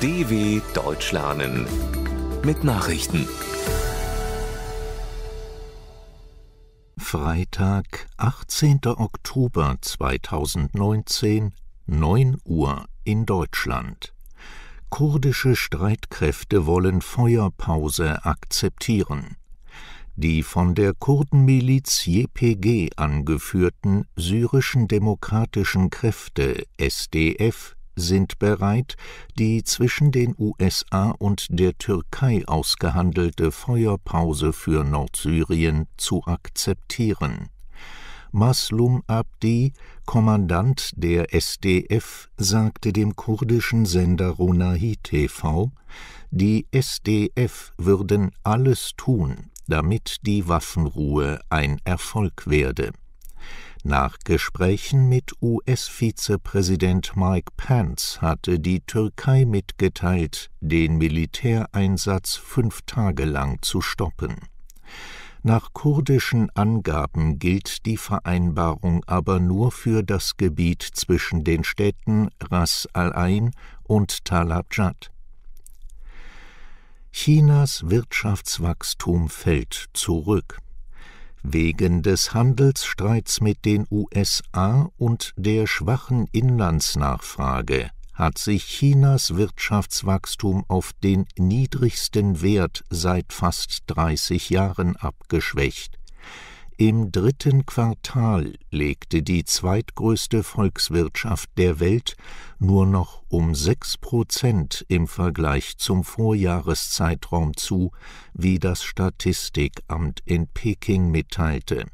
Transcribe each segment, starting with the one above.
DW Deutsch lernen mit Nachrichten. Freitag, 18. Oktober 2019, 9 Uhr in Deutschland. Kurdische Streitkräfte wollen Feuerpause akzeptieren. Die von der Kurdenmiliz JPG angeführten syrischen demokratischen Kräfte SDF sind bereit, die zwischen den USA und der Türkei ausgehandelte Feuerpause für Nordsyrien zu akzeptieren. Maslum Abdi, Kommandant der SDF, sagte dem kurdischen Sender Ronahi TV, die SDF würden alles tun, damit die Waffenruhe ein Erfolg werde nach Gesprächen mit US-Vizepräsident Mike Pence hatte die Türkei mitgeteilt, den Militäreinsatz fünf Tage lang zu stoppen. Nach kurdischen Angaben gilt die Vereinbarung aber nur für das Gebiet zwischen den Städten Ras al-Ain und Talabjad. Chinas Wirtschaftswachstum fällt zurück. Wegen des Handelsstreits mit den USA und der schwachen Inlandsnachfrage hat sich Chinas Wirtschaftswachstum auf den niedrigsten Wert seit fast 30 Jahren abgeschwächt. Im dritten Quartal legte die zweitgrößte Volkswirtschaft der Welt nur noch um sechs Prozent im Vergleich zum Vorjahreszeitraum zu, wie das Statistikamt in Peking mitteilte.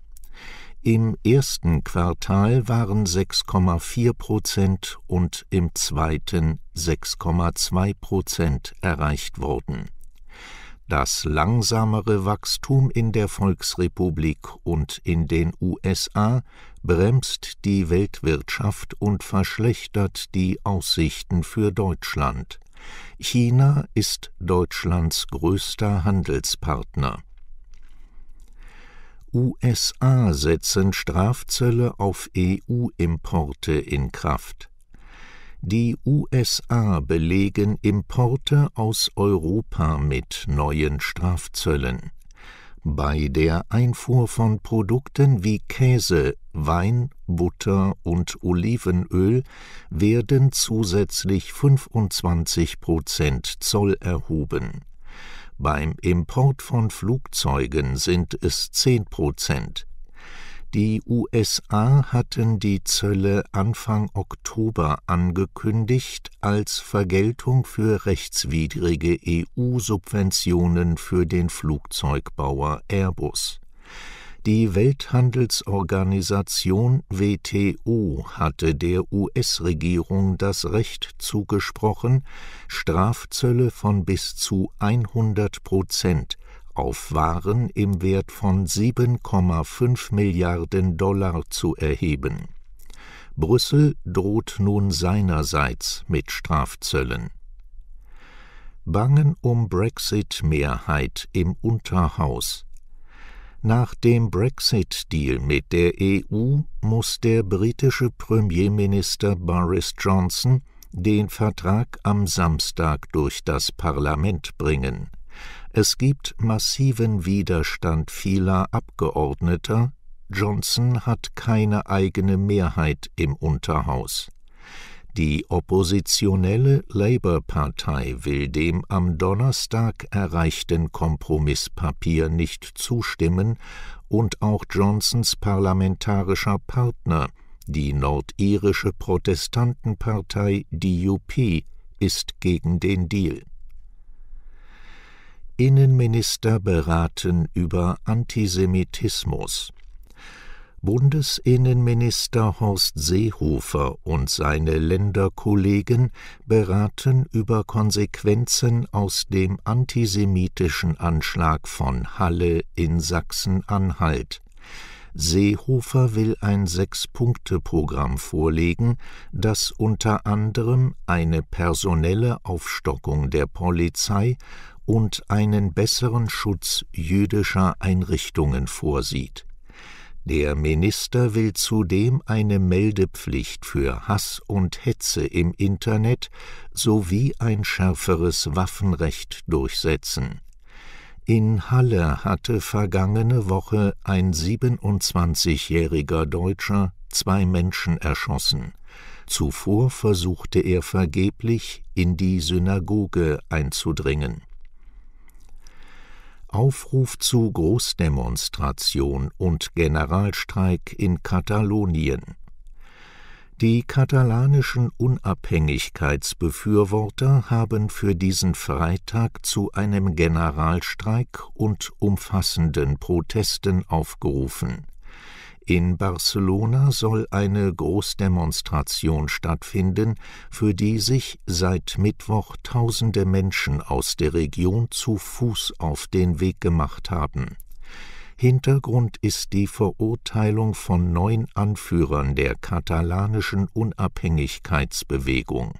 Im ersten Quartal waren 6,4 Prozent und im zweiten 6,2 Prozent erreicht worden das langsamere Wachstum in der Volksrepublik und in den USA bremst die Weltwirtschaft und verschlechtert die Aussichten für Deutschland. China ist Deutschlands größter Handelspartner. USA setzen Strafzölle auf EU-Importe in Kraft. Die USA belegen Importe aus Europa mit neuen Strafzöllen. Bei der Einfuhr von Produkten wie Käse, Wein, Butter und Olivenöl werden zusätzlich 25 Prozent Zoll erhoben. Beim Import von Flugzeugen sind es 10 Prozent. Die USA hatten die Zölle Anfang Oktober angekündigt als Vergeltung für rechtswidrige EU-Subventionen für den Flugzeugbauer Airbus. Die Welthandelsorganisation WTO hatte der US-Regierung das Recht zugesprochen, Strafzölle von bis zu 100 Prozent auf Waren im Wert von 7,5 Milliarden Dollar zu erheben. Brüssel droht nun seinerseits mit Strafzöllen. Bangen um Brexit-Mehrheit im Unterhaus. Nach dem Brexit-Deal mit der EU muss der britische Premierminister Boris Johnson den Vertrag am Samstag durch das Parlament bringen. Es gibt massiven Widerstand vieler Abgeordneter, Johnson hat keine eigene Mehrheit im Unterhaus. Die oppositionelle Labour-Partei will dem am Donnerstag erreichten Kompromisspapier nicht zustimmen und auch Johnsons parlamentarischer Partner, die nordirische Protestantenpartei DUP, ist gegen den Deal. Innenminister beraten über Antisemitismus. Bundesinnenminister Horst Seehofer und seine Länderkollegen beraten über Konsequenzen aus dem antisemitischen Anschlag von Halle in Sachsen-Anhalt. Seehofer will ein Sechs-Punkte-Programm vorlegen, das unter anderem eine personelle Aufstockung der Polizei und einen besseren Schutz jüdischer Einrichtungen vorsieht. Der Minister will zudem eine Meldepflicht für Hass und Hetze im Internet sowie ein schärferes Waffenrecht durchsetzen. In Halle hatte vergangene Woche ein 27-jähriger Deutscher zwei Menschen erschossen. Zuvor versuchte er vergeblich, in die Synagoge einzudringen. Aufruf zu Großdemonstration und Generalstreik in Katalonien. Die katalanischen Unabhängigkeitsbefürworter haben für diesen Freitag zu einem Generalstreik und umfassenden Protesten aufgerufen in Barcelona soll eine Großdemonstration stattfinden, für die sich seit Mittwoch tausende Menschen aus der Region zu Fuß auf den Weg gemacht haben. Hintergrund ist die Verurteilung von neun Anführern der katalanischen Unabhängigkeitsbewegung.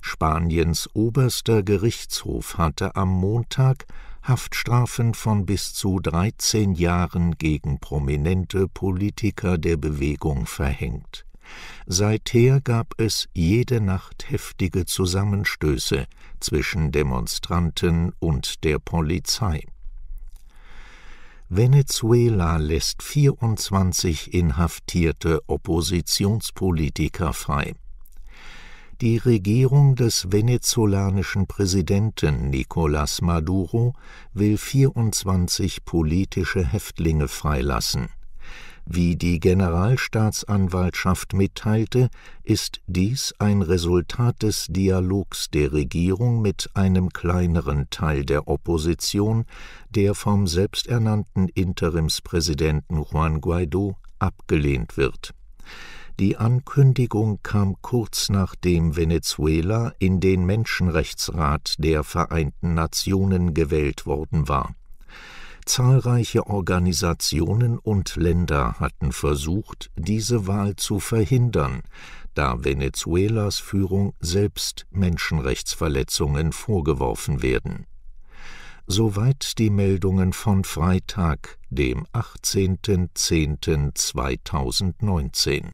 Spaniens oberster Gerichtshof hatte am Montag Haftstrafen von bis zu 13 Jahren gegen prominente Politiker der Bewegung verhängt. Seither gab es jede Nacht heftige Zusammenstöße zwischen Demonstranten und der Polizei. Venezuela lässt 24 inhaftierte Oppositionspolitiker frei. Die Regierung des venezolanischen Präsidenten Nicolas Maduro will 24 politische Häftlinge freilassen. Wie die Generalstaatsanwaltschaft mitteilte, ist dies ein Resultat des Dialogs der Regierung mit einem kleineren Teil der Opposition, der vom selbsternannten Interimspräsidenten Juan Guaido abgelehnt wird. Die Ankündigung kam kurz nachdem Venezuela in den Menschenrechtsrat der Vereinten Nationen gewählt worden war. Zahlreiche Organisationen und Länder hatten versucht, diese Wahl zu verhindern, da Venezuelas Führung selbst Menschenrechtsverletzungen vorgeworfen werden. Soweit die Meldungen von Freitag, dem 18.10.2019